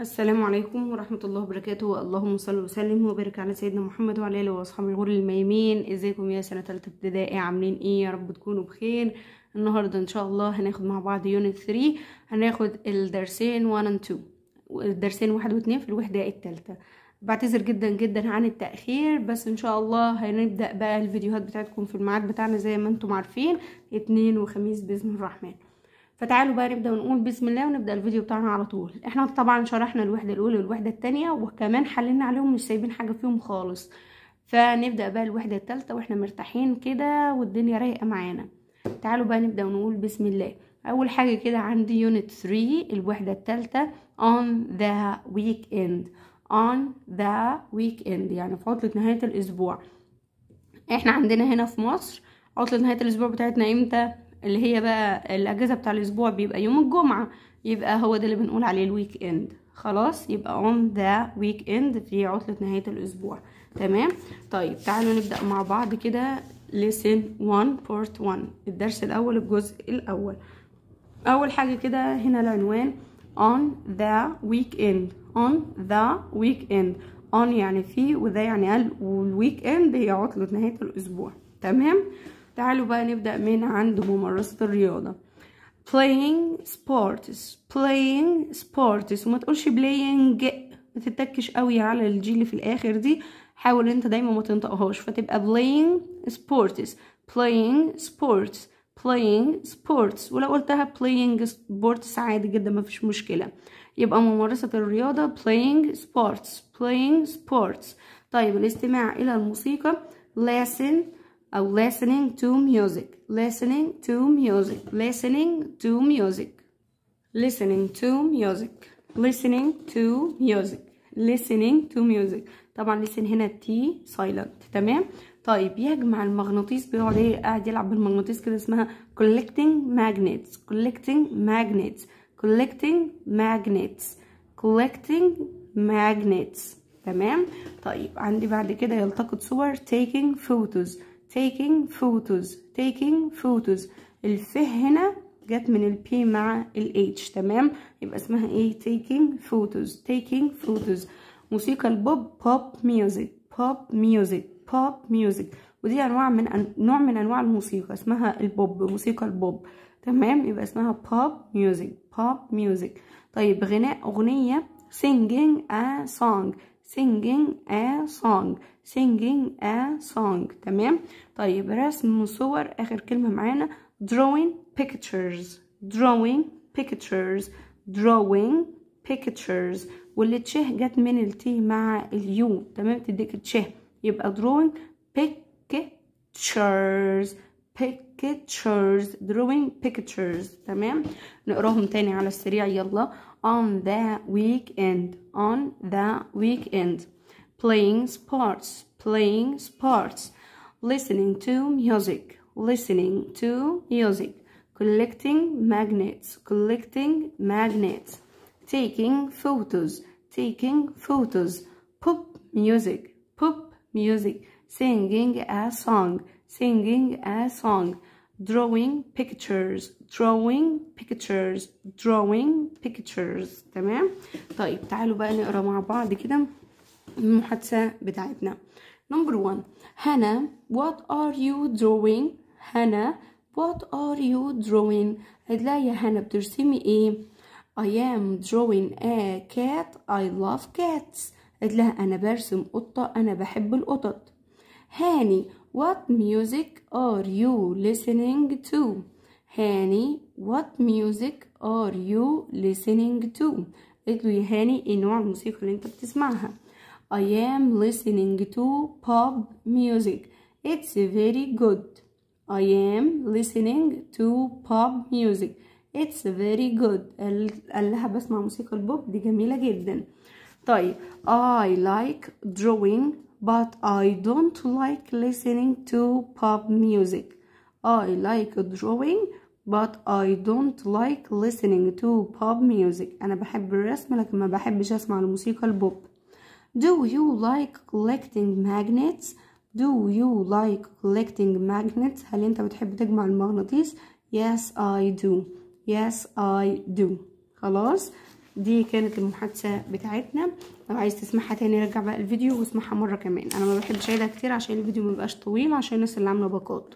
السلام عليكم ورحمة الله وبركاته اللهم صل وسلم وبارك على سيدنا محمد وعلى آله وأصحابه الغر الميمين ازيكم يا سنة تالتة ابتدائي عاملين ايه يا رب تكونوا بخير النهاردة ان شاء الله هناخد مع بعض يونت 3 هناخد الدرسين 1 and 2 الدرسين واحد واتنين في الوحدة التالتة بعتذر جدا جدا عن التأخير بس ان شاء الله هنبدأ بقى الفيديوهات بتاعتكم في الميعاد بتاعنا زي ما انتم عارفين اتنين وخميس بإذن الرحمن فتعالوا بقى نبدا ونقول بسم الله ونبدا الفيديو بتاعنا على طول احنا طبعا شرحنا الوحده الاولى والوحده الثانيه وكمان حللنا عليهم مش سايبين حاجه فيهم خالص فنبدا بقى الوحده الثالثه واحنا مرتاحين كده والدنيا رايقه معانا تعالوا بقى نبدا ونقول بسم الله اول حاجه كده عندي يونت 3 الوحده الثالثه on the weekend on the weekend يعني في عطله نهايه الاسبوع احنا عندنا هنا في مصر عطله نهايه الاسبوع بتاعتنا امتى اللي هي بقى الاجازه بتاع الاسبوع بيبقى يوم الجمعه يبقى هو ده اللي بنقول عليه الويك اند خلاص يبقى اون ذا ويك اند في عطله نهايه الاسبوع تمام طيب تعالوا نبدا مع بعض كده ليسن 1 بارت 1 الدرس الاول الجزء الاول اول حاجه كده هنا العنوان on the weekend on the weekend on يعني في وذا يعني ال والويك اند هي عطله نهايه الاسبوع تمام تعالوا بقى نبدأ من عند ممارسة الرياضة playing sports playing sports وما تقولش playing ما تتكش قوي على الجي اللي في الاخر دي حاول انت دايما ما تنطقهاش فتبقى playing sports playing sports playing sports ولو قلتها playing sports عادي جدا ما فيش مشكلة يبقى ممارسة الرياضة playing sports playing sports طيب الاستماع إلى الموسيقى listen uh, listening to music, listening to music, listening to music, listening to music, listening to music, listening to music. طبعا listen هنا تي silent تمام طيب يجمع المغناطيس بيقعد قاعد يلعب بالمغناطيس كده اسمها collecting magnets collecting magnets collecting magnets collecting magnets تمام طيب عندي بعد كده يلتقط صور taking photos taking photos taking photos الف هنا جت من البي مع الاتش تمام يبقى اسمها ايه taking photos taking photos موسيقى البوب بوب ميوزك بوب ميوزك بوب ميوزك ودي انواع من أن... نوع من انواع الموسيقى اسمها البوب موسيقى البوب تمام يبقى اسمها بوب ميوزك بوب ميوزك طيب غناء اغنيه singing a song singing a song singing a song تمام طيب رسم صور آخر كلمة معانا drawing pictures drawing pictures drawing pictures واللي تشه جت من التي مع اليو تمام تديك تشه يبقى drawing pictures pictures drawing pictures تمام نقراهم تاني على السريع يلا on the weekend on the weekend playing sports playing sports listening to music listening to music collecting magnets collecting magnets taking photos taking photos pop music pop music singing a song singing a song drawing pictures drawing pictures drawing pictures تمام طيب تعالوا بقى نقرا مع بعض كده المحادثة بتاعتنا number one هنا what are you drawing هنا what are you drawing هتلاقي هنا بترسمي ايه I am drawing a cat I love cats هتلاقي انا برسم قطة انا بحب القطط هاني What music are you listening to? Hani? What music are you listening to? قلت له يا هاني ايه نوع الموسيقى اللي انت بتسمعها I am listening to pop music It's very good I am listening to pop music It's very good قال لها بسمع موسيقى البوب دي جميلة جدا طيب I like drawing but I don't like listening to pop music. I like drawing but I don't like listening to pop music أنا بحب الرسم لكن ما بحبش أسمع الموسيقى البوب Do you like collecting magnets? Do you like collecting magnets? هل أنت بتحب تجمع المغناطيس؟ Yes I do Yes I do خلاص دي كانت المحادثه بتاعتنا لو عايز تسمعها تاني رجع بقى الفيديو واسمعها مره كمان انا ما بحبش اعيدها كتير عشان الفيديو ما بقاش طويل عشان الناس اللي عامله باقات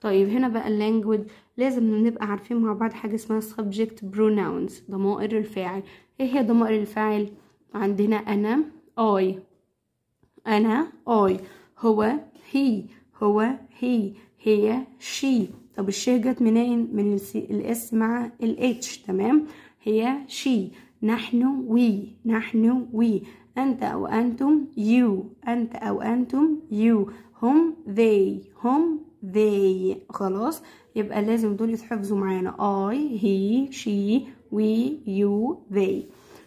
طيب هنا بقى اللانجوج لازم نبقى عارفين مع بعض حاجه اسمها subject pronouns ضمائر الفاعل ايه هي ضمائر الفاعل عندنا انا اي انا اي هو هي هو هي هي شي طب الشي جت منين من الاس مع الاتش تمام هي شي نحن وي نحن وي أنت أو أنتم يو أنت أو أنتم يو هم they هم they خلاص يبقى لازم دول يتحفظوا معانا I he she we you they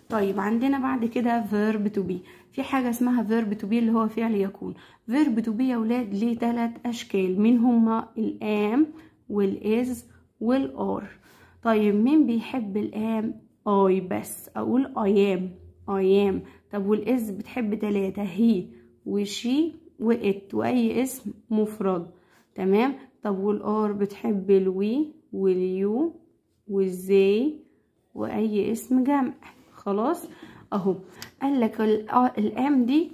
طيب عندنا بعد كده verb to be في حاجة اسمها verb to be اللي هو فعل يكون verb to be يا ولاد ليه تلات أشكال من هما الام والis والار طيب مين بيحب الام اي بس اقول ايام ايام طب والاس بتحب تلاتة هي وشي وات واي اسم مفرد تمام طب والار بتحب الوي واليو والزي واي اسم جمع خلاص اهو قال لك الام دي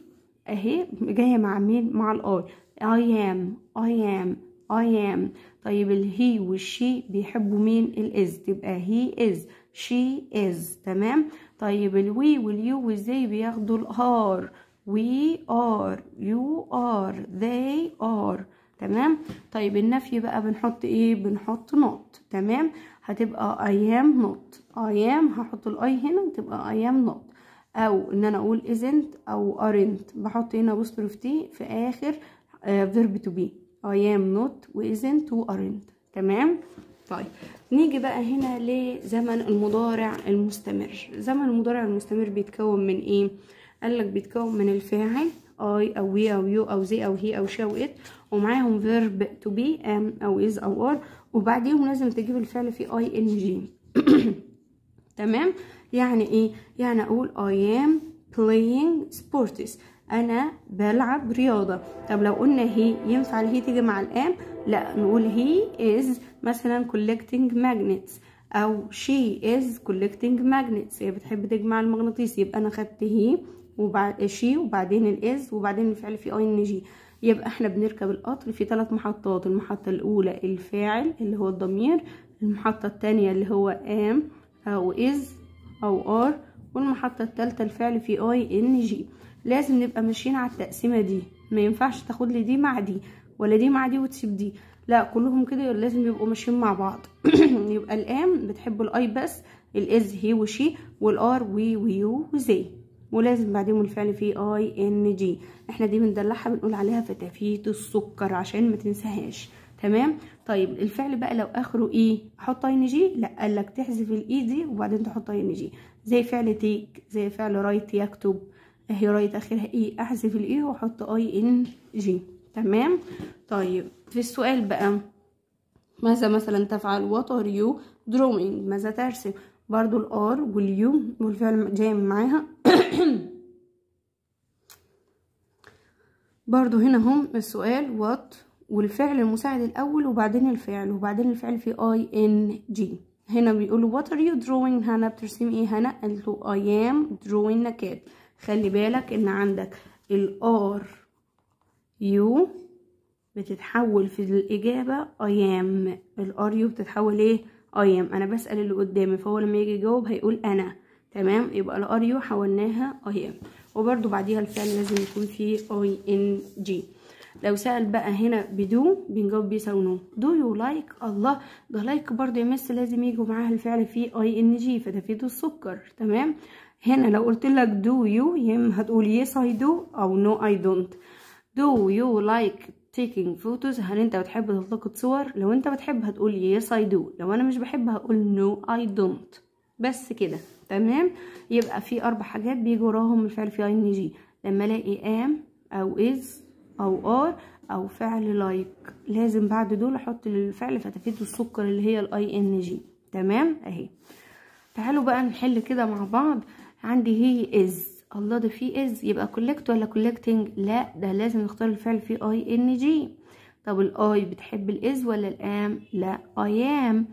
اهي جايه مع مين مع الاي اي ام اي ام اي ام طيب الهي والشي بيحبوا مين الاز تبقى هي از شي از تمام طيب الوي واليو والزي بياخدوا الار we are you are they are تمام طيب النفي بقى بنحط ايه بنحط نوت تمام هتبقى I am not I am هحط الاي هنا تبقى I am not او ان انا اقول isn't او aren't بحط هنا apostrophe t في اخر آه، verb to be I am not و isn't و aren't تمام طيب نيجي بقى هنا لزمن المضارع المستمر زمن المضارع المستمر بيتكون من ايه قال لك بيتكون من الفاعل اي او وي او يو او زي او هي او او ات ومعاهم فيرب تو بي ام او از او ار وبعديهم لازم تجيب الفعل في اي ان جي تمام يعني ايه يعني اقول I am playing sports انا بلعب رياضه طب لو قلنا هي ينفع هي تيجي مع الام لا نقول هي از مثلا collecting magnets او she is collecting magnets هي بتحب تجمع المغناطيس يبقى انا خدت هي وبعد شي وبعدين الاز وبعدين الفعل في اي ان جي يبقى احنا بنركب القطر في ثلاث محطات المحطه الاولى الفاعل اللي هو الضمير المحطه الثانيه اللي هو ام او از او ار والمحطه الثالثه الفعل في اي ان جي لازم نبقى ماشيين على التقسيمه دي ما ينفعش تاخد لي دي مع دي ولا دي مع دي وتسيب دي لا كلهم كده لازم يبقوا ماشيين مع بعض يبقى الام بتحب الاي بس الاز هي وشي والار وي ويو وزي ولازم بعدهم الفعل فيه اي ان جي احنا دي بندلعها بنقول عليها فتافيت السكر عشان ما تنساهاش تمام طيب الفعل بقى لو اخره اي احط اي ان جي لا قال لك تحذف الاي دي وبعدين تحط اي ان جي زي فعل تيك زي فعل رايت يكتب اهي رايت اخرها ايه احذف الايه واحط اي ان جي تمام طيب في السؤال بقى ماذا مثلا تفعل وات ار يو دروينج ماذا ترسم برضو الار واليو والفعل جاي معاها برضو هنا هم السؤال وات والفعل المساعد الاول وبعدين الفعل وبعدين الفعل في اي ان جي هنا بيقولوا وات ار يو دروينج هنا بترسمي ايه هنا قالت له اي ام دروينج كات خلي بالك ان عندك الار يو بتتحول في الاجابه ايام الار يو بتتحول ايه ايام انا بسال اللي قدامي فهو لما يجي يجاوب هيقول انا تمام يبقى الار يو حولناها ايام وبرده بعديها الفعل لازم يكون فيه اي ان جي لو سأل بقى هنا بدو بنجاوب بيس او نو دو يو لايك الله ده لايك برضه يا مس لازم يجي معاها الفعل فيه اي ان جي فده فيه السكر تمام هنا لو قلت لك do you يم هتقول yes I do او no I don't do you like taking photos هل انت بتحب تلتقط صور لو انت بتحب هتقول yes I do لو انا مش بحب هقول no I don't بس كده تمام يبقى في اربع حاجات بيجي وراهم الفعل في ان جي لما الاقي am او is او are او فعل like لازم بعد دول احط للفعل فتفيد السكر اللي هي الاي ان جي تمام اهي تعالوا بقى نحل كده مع بعض عندي هي از الله ده في از يبقى كولكت ولا كولكتنج لا ده لازم نختار الفعل فيه اي ان جي طب الاي بتحب الاز ولا الام لا اي ام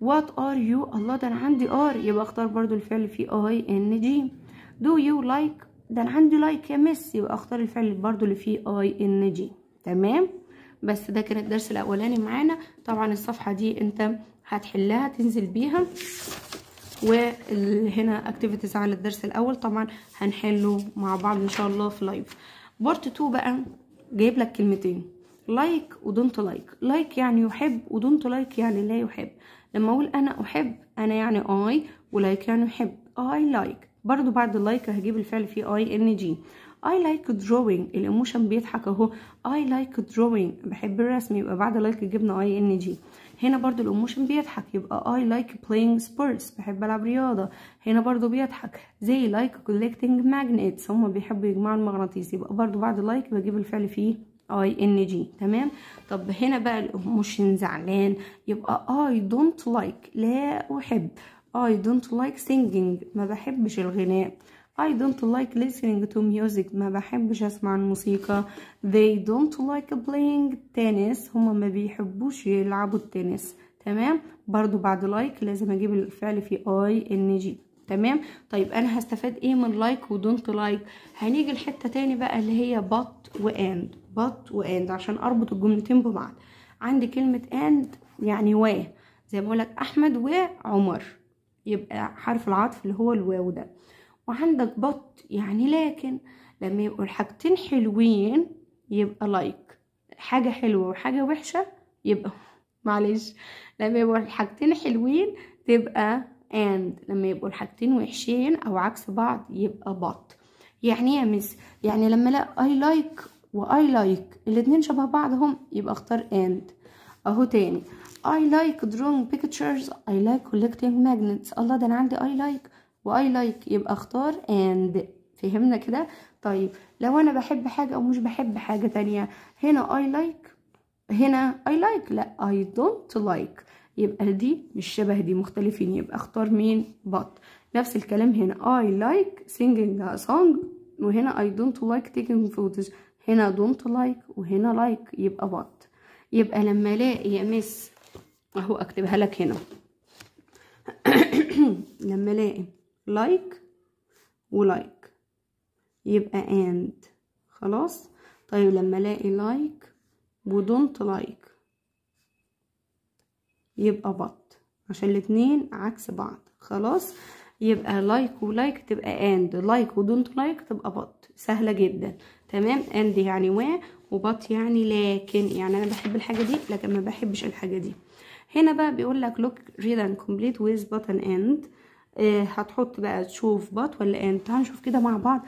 وات ار يو الله ده انا عندي ار يبقى اختار برضو الفعل فيه اي ان جي دو يو لايك ده انا عندي لايك يا مس يبقى اختار الفعل برضو اللي فيه اي ان جي تمام بس ده كان الدرس الاولاني معانا طبعا الصفحه دي انت هتحلها تنزل بيها وهنا اكتيفيتيز على الدرس الاول طبعا هنحله مع بعض ان شاء الله في لايف بارت 2 بقى جايب لك كلمتين لايك ودونت لايك لايك يعني يحب ودونت لايك يعني لا يحب لما اقول انا احب انا يعني اي ولايك يعني يحب اي لايك برضو بعد اللايك هجيب الفعل فيه اي ان جي I like drawing الايموشن بيضحك اهو I like drawing بحب الرسم يبقى بعد like جبنا اي ان جي هنا برضو الايموشن بيضحك يبقى I like playing sports بحب العب رياضة هنا برضو بيضحك زي like collecting magnets هما بيحبوا يجمعوا المغناطيس يبقى برضو بعد like بجيب الفعل فيه اي ان جي تمام طب هنا بقى الايموشن زعلان يبقى اي دونت لايك لا احب اي دونت لايك singing ما بحبش الغناء I don't like listening to music ما بحبش اسمع الموسيقى they don't like playing tennis هما ما بيحبوش يلعبوا التنس تمام برضو بعد لايك like لازم اجيب الفعل في I ان جي تمام طيب انا هستفاد ايه من لايك like ودونت لايك like؟ هنيجي لحتة تاني بقى اللي هي بات واند بات واند عشان اربط الجملتين ببعض عندي كلمة اند يعني و زي ما بقولك احمد وعمر يبقى حرف العطف اللي هو الواو ده وعندك بط يعني لكن لما يبقوا الحاجتين حلوين يبقى لايك حاجة حلوة وحاجة وحشة يبقى معلش لما يبقوا الحاجتين حلوين تبقى and لما يبقوا الحاجتين وحشين او عكس بعض يبقى بط يعني إيه يا مس يعني لما لا اي لايك واي لايك الاثنين الاتنين شبه بعضهم يبقى اختار and اهو تاني اي لايك drawing pictures اي like collecting magnets الله ده انا عندي اي لايك واي لايك يبقى اختار اند فهمنا كده طيب لو انا بحب حاجه او مش بحب حاجه تانية هنا اي لايك هنا اي لايك لا اي دونت لايك يبقى دي مش شبه دي مختلفين يبقى اختار مين بط نفس الكلام هنا اي لايك سينجينج سونج وهنا اي دونت لايك تيكينج فوتوز هنا دونت like وهنا like يبقى بط يبقى لما الاقي يا مس اهو اكتبها لك هنا لما الاقي لايك ولايك يبقى اند خلاص طيب لما الاقي لايك ودونت لايك يبقى بط عشان الاتنين عكس بعض خلاص يبقى لايك ولايك تبقى اند لايك ودونت لايك تبقى بط سهله جدا تمام اند يعني و وبط يعني لكن يعني انا بحب الحاجه دي لكن ما بحبش الحاجه دي هنا بقى بيقول لك look ريد and complete with button اند هتحط بقى تشوف بات ولا انت هنشوف كده مع بعض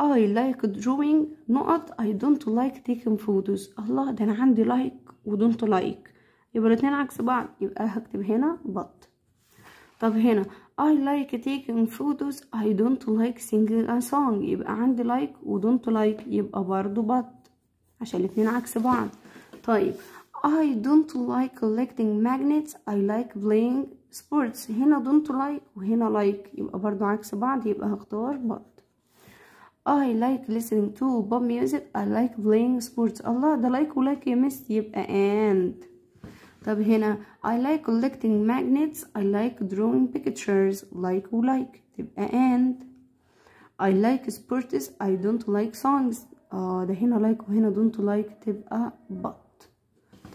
I like drawing نقط I don't like taking photos الله ده انا عندي like و don't like يبقى الاتنين عكس بعض يبقى هكتب هنا but طب هنا I like taking photos I don't like singing a song يبقى عندي like و don't like يبقى برضو but عشان الاتنين عكس بعض طيب I don't like collecting magnets I like playing سبورتس هنا دونت لايك like وهنا لايك like. يبقى برضو عكس بعض يبقى هختار بعض I like listening to pop music I like playing sports الله ده لايك like ولايك يا مس يبقى and طب هنا I like collecting magnets I like drawing pictures like ولايك تبقى and I like sports I don't like songs اه ده هنا لايك like وهنا don't like تبقى but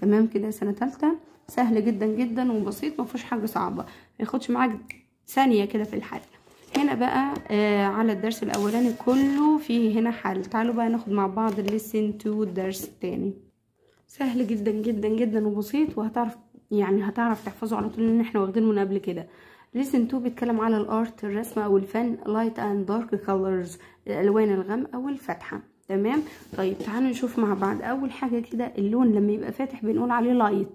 تمام كده سنة تالتة سهل جدا جدا وبسيط ما فيهوش حاجه صعبه ما ياخدش معاك ثانيه كده في الحل هنا بقى آه على الدرس الاولاني كله فيه هنا حل تعالوا بقى ناخد مع بعض الليسن تو الدرس الثاني سهل جدا جدا جدا وبسيط وهتعرف يعني هتعرف تحفظه على طول ان احنا واخدينه من قبل كده ليسن تو بيتكلم على الارت الرسم او الفن لايت اند دارك كولرز الالوان الغامقه والفاتحه تمام طيب تعالوا نشوف مع بعض اول حاجه كده اللون لما يبقى فاتح بنقول عليه لايت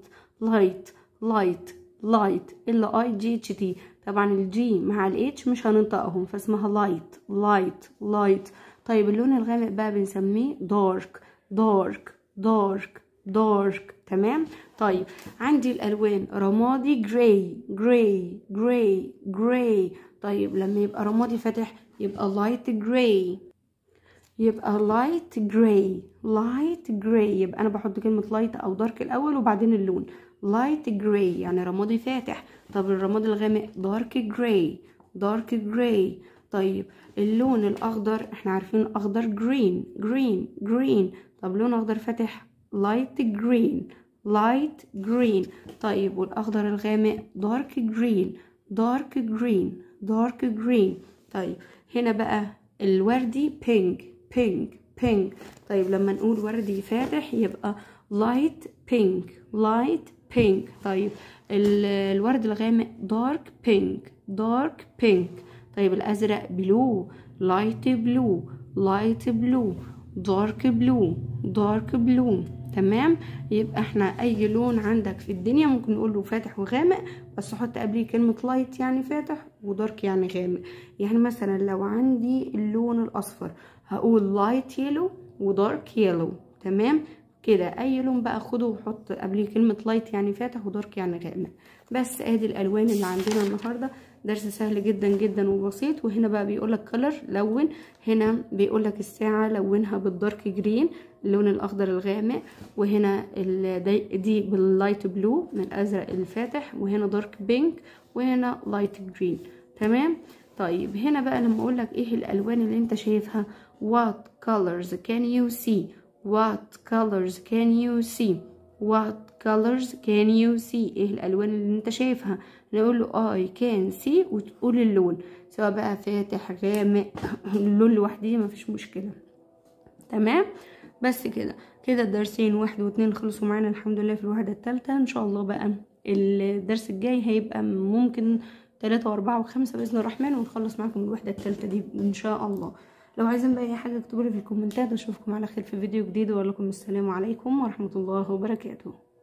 لايت لايت لايت ال اي جي اتش تي طبعا الجي مع الاتش مش هننطقهم فاسمها لايت لايت لايت طيب اللون الغامق بقى بنسميه دارك دارك دارك دارك تمام طيب عندي الالوان رمادي جراي جراي جراي جراي طيب لما يبقى رمادي فاتح يبقى لايت جراي يبقى لايت جراي لايت جراي يبقى انا بحط كلمه لايت او دارك الاول وبعدين اللون light gray يعني رمادي فاتح طب الرمادي الغامق dark gray dark gray طيب اللون الاخضر احنا عارفين اخضر جرين جرين جرين طب لون اخضر فاتح light green light green طيب والاخضر الغامق dark green dark green dark green طيب هنا بقى الوردي pink pink pink طيب لما نقول وردي فاتح يبقى light pink light بينك طيب الورد الغامق دارك بينك دارك بينك طيب الازرق بلو لايت بلو لايت بلو دارك بلو دارك بلو تمام يبقى احنا اي لون عندك في الدنيا ممكن نقول له فاتح وغامق بس حط قبليه كلمه لايت يعني فاتح ودارك يعني غامق يعني مثلا لو عندي اللون الاصفر هقول لايت يلو ودارك يلو تمام كده اي لون بقى خده وحط قبليه كلمه لايت يعني فاتح ودارك يعني غامق بس ادي الالوان اللي عندنا النهارده درس سهل جدا جدا وبسيط وهنا بقى بيقول لك كلر لون هنا بيقول لك الساعه لونها بالدارك جرين اللون الاخضر الغامق وهنا دي باللايت بلو من الازرق الفاتح وهنا دارك بينك وهنا لايت جرين تمام طيب هنا بقى لما اقول لك ايه الالوان اللي انت شايفها what colors can you see What colors can you see What colors can you see ايه الالوان اللي انت شايفها نقول له oh, I can see وتقول اللون سواء بقى فاتح غامق اللون لوحده مفيش مشكله تمام بس كده كده الدرسين واحد واثنين خلصوا معانا الحمد لله في الوحده الثالثه ان شاء الله بقى الدرس الجاي هيبقى ممكن تلاتة واربعة وخمسة بإذن الرحمن ونخلص معاكم الوحدة التالتة دي إن شاء الله لو عايزين بقى اي حاجه اكتبولي في الكومنتات اشوفكم على خير في فيديو جديد واقول لكم السلام عليكم ورحمه الله وبركاته